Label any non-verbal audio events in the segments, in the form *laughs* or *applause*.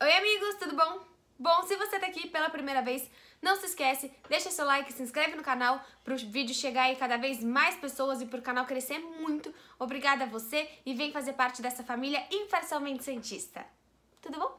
Oi amigos, tudo bom? Bom, se você tá aqui pela primeira vez, não se esquece, deixa seu like, se inscreve no canal para o vídeo chegar aí cada vez mais pessoas e para o canal crescer muito. Obrigada a você e vem fazer parte dessa família imparcialmente cientista. Tudo bom?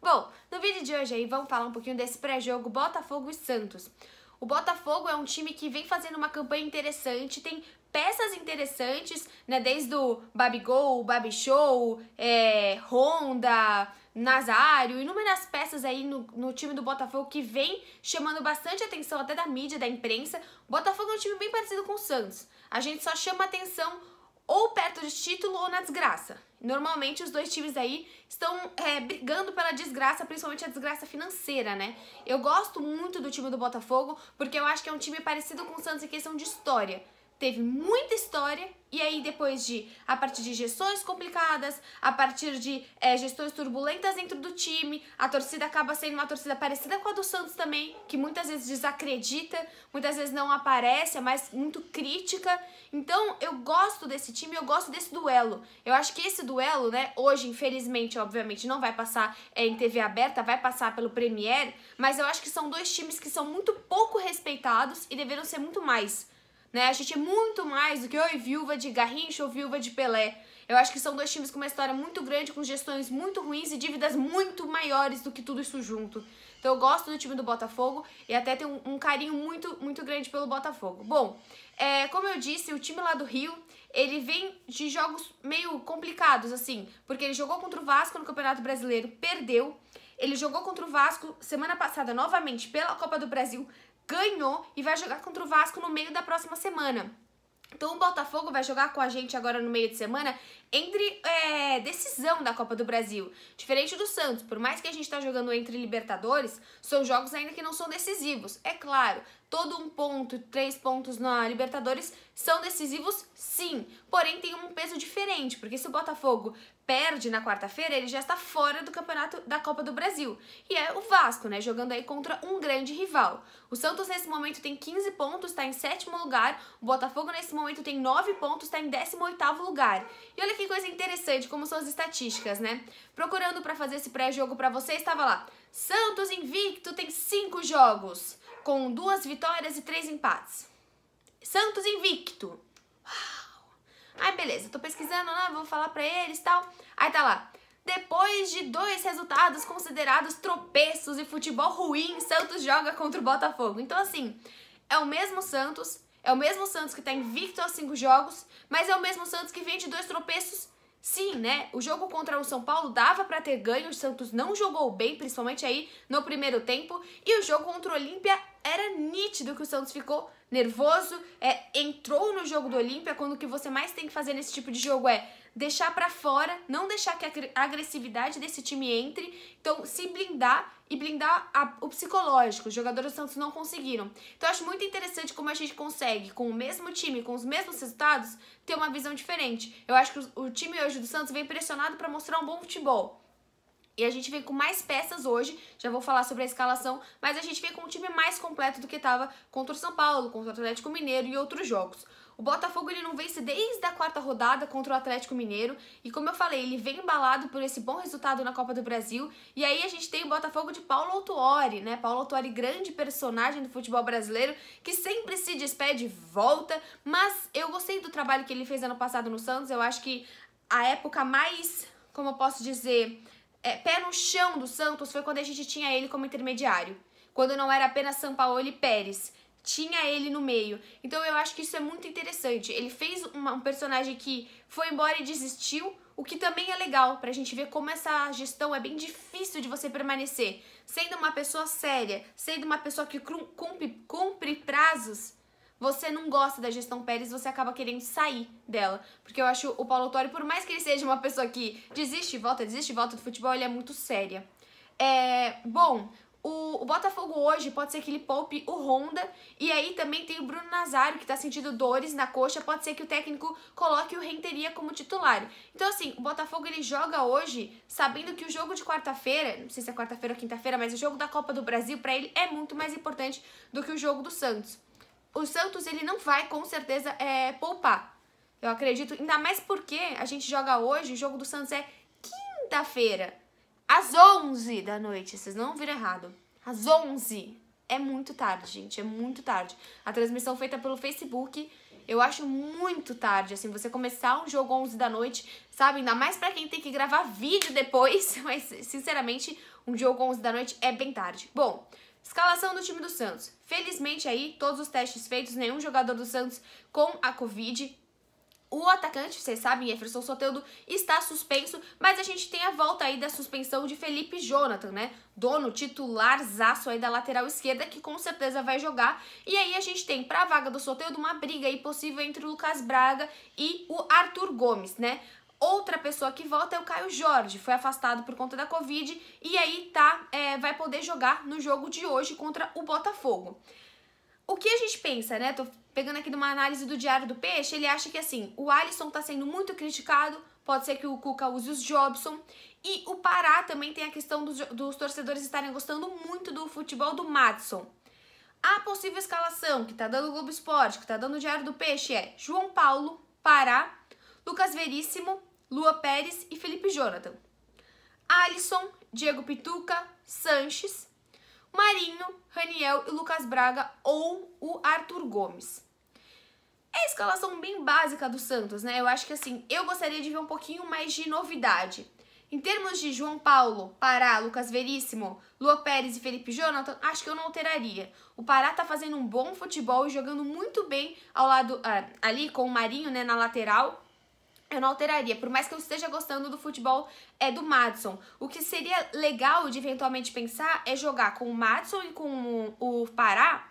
Bom, no vídeo de hoje aí vamos falar um pouquinho desse pré-jogo Botafogo e Santos. O Botafogo é um time que vem fazendo uma campanha interessante, tem peças interessantes, né? Desde o Babigol, o Babichou, é, Honda, Nazário, inúmeras peças aí no, no time do Botafogo que vem chamando bastante atenção até da mídia, da imprensa. O Botafogo é um time bem parecido com o Santos. A gente só chama atenção ou perto de título ou na desgraça. Normalmente os dois times aí estão é, brigando pela desgraça, principalmente a desgraça financeira, né? Eu gosto muito do time do Botafogo porque eu acho que é um time parecido com o Santos em questão de história teve muita história e aí depois de, a partir de gestões complicadas, a partir de é, gestões turbulentas dentro do time, a torcida acaba sendo uma torcida parecida com a do Santos também, que muitas vezes desacredita, muitas vezes não aparece, é mais muito crítica. Então eu gosto desse time, eu gosto desse duelo. Eu acho que esse duelo, né, hoje infelizmente, obviamente, não vai passar é, em TV aberta, vai passar pelo Premier, mas eu acho que são dois times que são muito pouco respeitados e deveriam ser muito mais né? A gente é muito mais do que oi, viúva de Garrincha ou viúva de Pelé. Eu acho que são dois times com uma história muito grande, com gestões muito ruins e dívidas muito maiores do que tudo isso junto. Então eu gosto do time do Botafogo e até tenho um, um carinho muito, muito grande pelo Botafogo. Bom, é, como eu disse, o time lá do Rio, ele vem de jogos meio complicados, assim, porque ele jogou contra o Vasco no Campeonato Brasileiro, perdeu. Ele jogou contra o Vasco semana passada novamente pela Copa do Brasil, ganhou e vai jogar contra o Vasco no meio da próxima semana. Então o Botafogo vai jogar com a gente agora no meio de semana entre é, decisão da Copa do Brasil. Diferente do Santos, por mais que a gente está jogando entre Libertadores, são jogos ainda que não são decisivos. É claro, todo um ponto, três pontos na Libertadores são decisivos, sim. Porém, tem um peso diferente, porque se o Botafogo perde na quarta-feira, ele já está fora do campeonato da Copa do Brasil. E é o Vasco, né? Jogando aí contra um grande rival. O Santos, nesse momento, tem 15 pontos, está em sétimo lugar. O Botafogo, nesse momento, tem 9 pontos, está em 18 lugar. E olha que coisa interessante, como são as estatísticas, né? Procurando para fazer esse pré-jogo para você, estava lá. Santos invicto tem 5 jogos com duas vitórias e três empates. Santos invicto. Uau! Aí beleza, tô pesquisando, lá, né, Vou falar pra eles e tal. Aí tá lá. Depois de dois resultados considerados tropeços e futebol ruim, Santos joga contra o Botafogo. Então, assim, é o mesmo Santos, é o mesmo Santos que tá invicto aos cinco jogos, mas é o mesmo Santos que vem de dois tropeços Sim, né? O jogo contra o São Paulo dava para ter ganho, o Santos não jogou bem, principalmente aí no primeiro tempo, e o jogo contra o Olímpia era nítido que o Santos ficou nervoso, é, entrou no jogo do Olímpia, quando o que você mais tem que fazer nesse tipo de jogo é deixar para fora, não deixar que a agressividade desse time entre. Então, se blindar e blindar a, o psicológico. Os jogadores do Santos não conseguiram. Então, eu acho muito interessante como a gente consegue, com o mesmo time, com os mesmos resultados, ter uma visão diferente. Eu acho que o, o time hoje do Santos vem pressionado para mostrar um bom futebol. E a gente vem com mais peças hoje, já vou falar sobre a escalação, mas a gente vem com um time mais completo do que estava contra o São Paulo, contra o Atlético Mineiro e outros jogos. O Botafogo ele não vence desde a quarta rodada contra o Atlético Mineiro e como eu falei, ele vem embalado por esse bom resultado na Copa do Brasil. E aí a gente tem o Botafogo de Paulo Autuori, né? Paulo Autuori, grande personagem do futebol brasileiro, que sempre se despede, volta, mas eu gostei do trabalho que ele fez ano passado no Santos. Eu acho que a época mais, como eu posso dizer, é, pé no chão do Santos foi quando a gente tinha ele como intermediário. Quando não era apenas São Paulo e Pérez tinha ele no meio. Então eu acho que isso é muito interessante. Ele fez uma, um personagem que foi embora e desistiu, o que também é legal pra gente ver como essa gestão é bem difícil de você permanecer. Sendo uma pessoa séria, sendo uma pessoa que cumpre, cumpre prazos, você não gosta da gestão Pérez, você acaba querendo sair dela. Porque eu acho o Paulo Autori, por mais que ele seja uma pessoa que desiste, volta, desiste, volta do futebol, ele é muito séria. É, bom, o, o, Botafogo hoje pode ser que ele poupe o Honda. E aí também tem o Bruno Nazário, que tá sentindo dores na coxa. Pode ser que o técnico coloque o Renteria como titular. Então, assim, o Botafogo ele joga hoje sabendo que o jogo de quarta-feira, não sei se é quarta-feira ou quinta-feira, mas o jogo da Copa do Brasil para ele é muito mais importante do que o jogo do Santos. O Santos ele não vai com certeza é, poupar. Eu acredito, ainda mais porque a gente joga hoje, o jogo do Santos é quinta-feira. Às 11 da noite, vocês não viram errado. Às 11. É muito tarde, gente, é muito tarde. A transmissão feita pelo Facebook, eu acho muito tarde, assim, você começar um jogo 11 da noite, sabe? Ainda mais para quem tem que gravar vídeo depois, *laughs* mas, sinceramente, um jogo 11 da noite é bem tarde. Bom, escalação do time do Santos. Felizmente aí, todos os testes feitos, nenhum jogador do Santos com a Covid, o atacante, vocês sabem, Jefferson Soteldo, está suspenso, mas a gente tem a volta aí da suspensão de Felipe Jonathan, né? Dono titular zaço aí da lateral esquerda, que com certeza vai jogar. E aí a gente tem para a vaga do Soteldo uma briga aí possível entre o Lucas Braga e o Arthur Gomes, né? Outra pessoa que volta é o Caio Jorge, foi afastado por conta da Covid e aí tá, é, vai poder jogar no jogo de hoje contra o Botafogo o que a gente pensa, né? Tô pegando aqui de uma análise do Diário do Peixe, ele acha que assim, o Alisson tá sendo muito criticado, pode ser que o Cuca use os Jobson. E o Pará também tem a questão dos, dos torcedores estarem gostando muito do futebol do Madison. A possível escalação que tá dando o Globo Esporte, que tá dando o Diário do Peixe é João Paulo, Pará, Lucas Veríssimo, Lua Pérez e Felipe Jonathan. Alisson, Diego Pituca, Sanches, Marinho, Raniel e Lucas Braga ou o Arthur Gomes. É a escalação bem básica do Santos, né? Eu acho que assim, eu gostaria de ver um pouquinho mais de novidade. Em termos de João Paulo, Pará, Lucas Veríssimo, Lua Pérez e Felipe Jonathan, acho que eu não alteraria. O Pará tá fazendo um bom futebol e jogando muito bem ao lado ah, ali com o Marinho, né, na lateral, eu não alteraria, por mais que eu esteja gostando do futebol é do Madison. O que seria legal de eventualmente pensar é jogar com o Madison e com o, Pará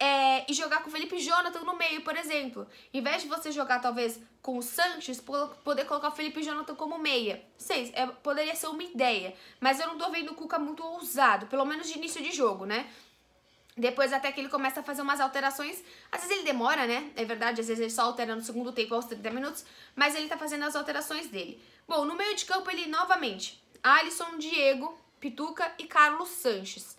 é, e jogar com o Felipe Jonathan no meio, por exemplo. Em vez de você jogar, talvez, com o Sanches, poder colocar o Felipe Jonathan como meia. Seis, é, poderia ser uma ideia. Mas eu não tô vendo o Cuca muito ousado, pelo menos de início de jogo, né? Depois até que ele começa a fazer umas alterações. Às vezes ele demora, né? É verdade, às vezes ele só altera no segundo tempo aos 30 minutos, mas ele tá fazendo as alterações dele. Bom, no meio de campo ele novamente, Alisson, Diego, Pituca e Carlos Sanches.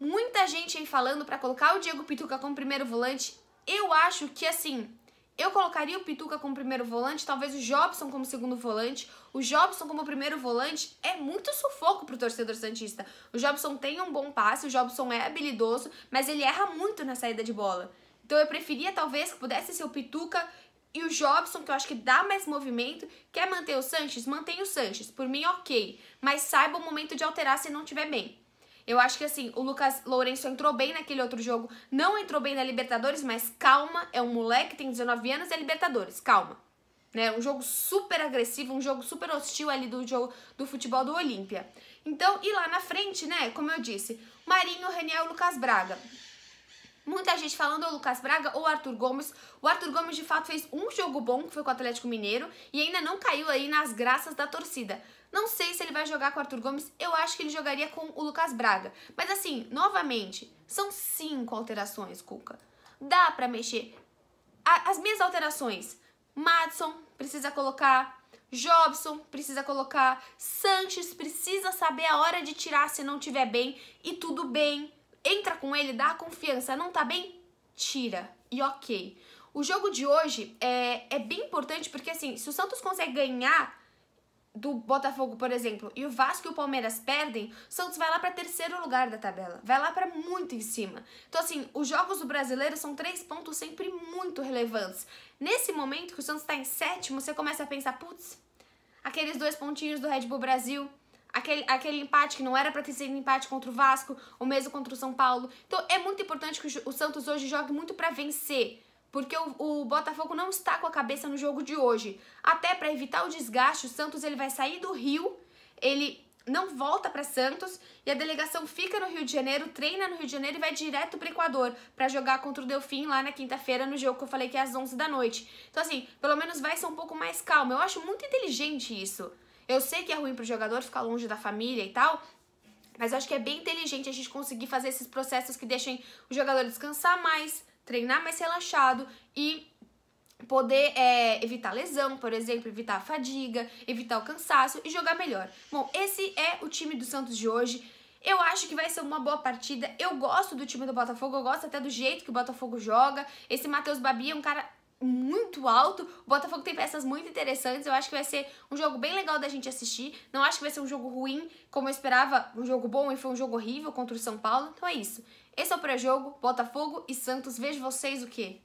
Muita gente aí falando para colocar o Diego Pituca como primeiro volante. Eu acho que assim, eu colocaria o Pituca como primeiro volante, talvez o Jobson como segundo volante. O Jobson como primeiro volante é muito sufoco pro torcedor Santista. O Jobson tem um bom passe, o Jobson é habilidoso, mas ele erra muito na saída de bola. Então eu preferia talvez que pudesse ser o Pituca e o Jobson, que eu acho que dá mais movimento. Quer manter o Sanches? Mantenha o Sanches. Por mim, ok. Mas saiba o momento de alterar se não estiver bem. Eu acho que assim, o Lucas Lourenço entrou bem naquele outro jogo, não entrou bem na Libertadores, mas calma, é um moleque, tem 19 anos, é Libertadores, calma. Né? Um jogo super agressivo, um jogo super hostil ali do jogo do futebol do Olímpia. Então, e lá na frente, né, como eu disse, Marinho, Reniel Lucas Braga. Muita gente falando o Lucas Braga ou Arthur Gomes. O Arthur Gomes, de fato, fez um jogo bom, que foi com o Atlético Mineiro, e ainda não caiu aí nas graças da torcida. Não sei se ele vai jogar com o Arthur Gomes, eu acho que ele jogaria com o Lucas Braga. Mas assim, novamente, são cinco alterações, Cuca. Dá para mexer. As minhas alterações, Madison precisa colocar, Jobson precisa colocar, Sanches precisa saber a hora de tirar se não tiver bem e tudo bem. Entra com ele, dá confiança, não tá bem, tira e ok. O jogo de hoje é, é bem importante porque assim, se o Santos consegue ganhar do Botafogo, por exemplo, e o Vasco e o Palmeiras perdem, o Santos vai lá para terceiro lugar da tabela. Vai lá para muito em cima. Então, assim, os jogos do brasileiro são três pontos sempre muito relevantes. Nesse momento que o Santos está em sétimo, você começa a pensar, putz, aqueles dois pontinhos do Red Bull Brasil, aquele, aquele empate que não era para ter sido empate contra o Vasco, ou mesmo contra o São Paulo. Então, é muito importante que o Santos hoje jogue muito para vencer porque o, o, Botafogo não está com a cabeça no jogo de hoje. Até para evitar o desgaste, o Santos ele vai sair do Rio, ele não volta para Santos e a delegação fica no Rio de Janeiro, treina no Rio de Janeiro e vai direto para Equador para jogar contra o Delfim lá na quinta-feira no jogo que eu falei que é às 11 da noite. Então assim, pelo menos vai ser um pouco mais calmo. Eu acho muito inteligente isso. Eu sei que é ruim para o jogador ficar longe da família e tal, mas eu acho que é bem inteligente a gente conseguir fazer esses processos que deixem o jogador descansar mais, treinar mais relaxado e poder é, evitar lesão, por exemplo, evitar a fadiga, evitar o cansaço e jogar melhor. Bom, esse é o time do Santos de hoje. Eu acho que vai ser uma boa partida. Eu gosto do time do Botafogo, eu gosto até do jeito que o Botafogo joga. Esse Matheus Babi é um cara muito alto. O Botafogo tem peças muito interessantes. Eu acho que vai ser um jogo bem legal da gente assistir. Não acho que vai ser um jogo ruim, como eu esperava, um jogo bom e foi um jogo horrível contra o São Paulo. Então é isso. Esse é o pré-jogo, Botafogo e Santos. Vejo vocês o quê?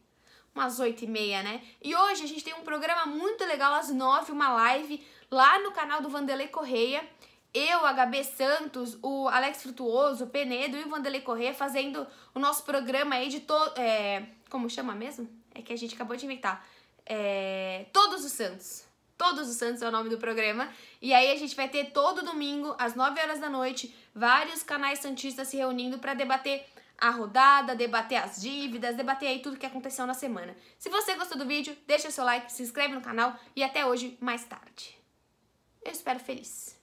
Umas oito e meia, né? E hoje a gente tem um programa muito legal às nove, uma live lá no canal do Vanderlei Correia. Eu, HB Santos, o Alex Frutuoso, o Penedo e o Vanderlei Correia fazendo o nosso programa aí de todo... É... Como chama mesmo? É que a gente acabou de inventar. É... Todos os Santos. Todos os Santos é o nome do programa. E aí a gente vai ter todo domingo, às 9 horas da noite, vários canais santistas se reunindo para debater a rodada, debater as dívidas, debater aí tudo que aconteceu na semana. Se você gostou do vídeo, deixa seu like, se inscreve no canal e até hoje mais tarde. Eu espero feliz.